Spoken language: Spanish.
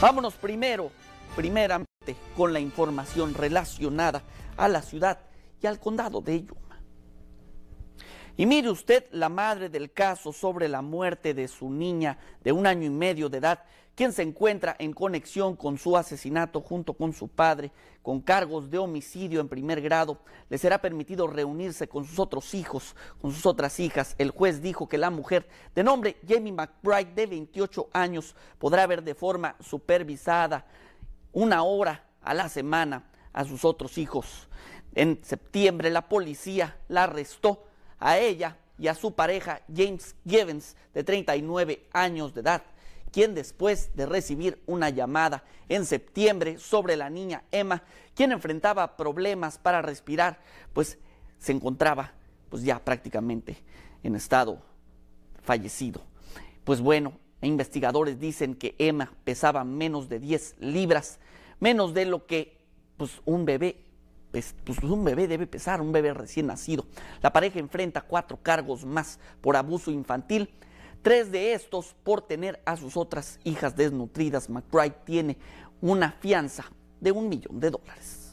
Vámonos primero, primeramente, con la información relacionada a la ciudad y al condado de ello. Y mire usted la madre del caso sobre la muerte de su niña de un año y medio de edad, quien se encuentra en conexión con su asesinato junto con su padre, con cargos de homicidio en primer grado. Le será permitido reunirse con sus otros hijos, con sus otras hijas. El juez dijo que la mujer de nombre Jamie McBride, de 28 años, podrá ver de forma supervisada una hora a la semana a sus otros hijos. En septiembre la policía la arrestó a ella y a su pareja James Givens, de 39 años de edad, quien después de recibir una llamada en septiembre sobre la niña Emma, quien enfrentaba problemas para respirar, pues se encontraba pues ya prácticamente en estado fallecido. Pues bueno, investigadores dicen que Emma pesaba menos de 10 libras, menos de lo que pues un bebé pues, pues, un bebé debe pesar, un bebé recién nacido. La pareja enfrenta cuatro cargos más por abuso infantil, tres de estos por tener a sus otras hijas desnutridas. McBride tiene una fianza de un millón de dólares.